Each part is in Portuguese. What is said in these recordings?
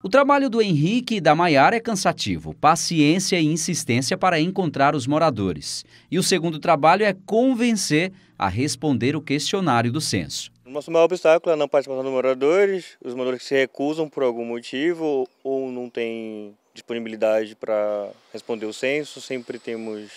O trabalho do Henrique e da Maiara é cansativo, paciência e insistência para encontrar os moradores. E o segundo trabalho é convencer a responder o questionário do censo. O nosso maior obstáculo é a não participação dos moradores, os moradores que se recusam por algum motivo ou não têm disponibilidade para responder o censo, sempre temos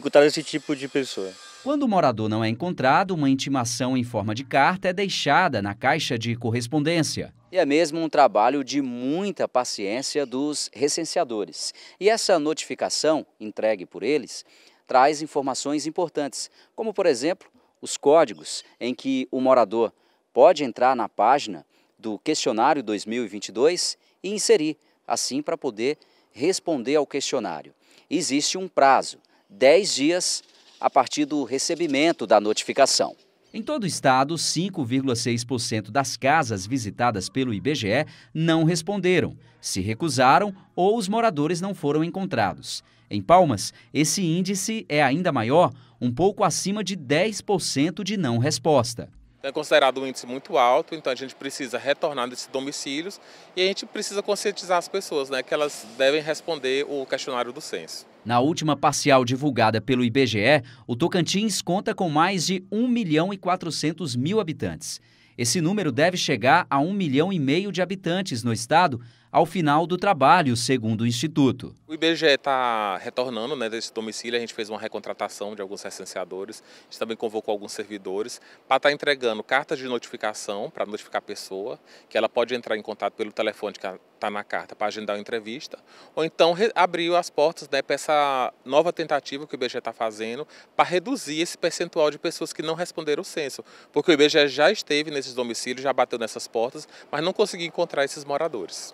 encontrado esse tipo de pessoa. Quando o morador não é encontrado, uma intimação em forma de carta é deixada na caixa de correspondência. E é mesmo um trabalho de muita paciência dos recenseadores. E essa notificação, entregue por eles, traz informações importantes, como, por exemplo, os códigos em que o morador pode entrar na página do questionário 2022 e inserir, assim, para poder responder ao questionário. Existe um prazo, 10 dias a partir do recebimento da notificação. Em todo o estado, 5,6% das casas visitadas pelo IBGE não responderam, se recusaram ou os moradores não foram encontrados. Em Palmas, esse índice é ainda maior, um pouco acima de 10% de não resposta é considerado um índice muito alto, então a gente precisa retornar desses domicílios e a gente precisa conscientizar as pessoas né, que elas devem responder o questionário do censo. Na última parcial divulgada pelo IBGE, o Tocantins conta com mais de 1 milhão e 400 mil habitantes. Esse número deve chegar a 1 milhão e meio de habitantes no estado ao final do trabalho, segundo o Instituto. O IBGE está retornando né, desse domicílio, a gente fez uma recontratação de alguns recenseadores, a gente também convocou alguns servidores para estar tá entregando cartas de notificação para notificar a pessoa, que ela pode entrar em contato pelo telefone que está na carta para agendar uma entrevista, ou então abriu as portas né, para essa nova tentativa que o IBGE está fazendo para reduzir esse percentual de pessoas que não responderam o censo, porque o IBGE já esteve nesses domicílios, já bateu nessas portas, mas não conseguiu encontrar esses moradores.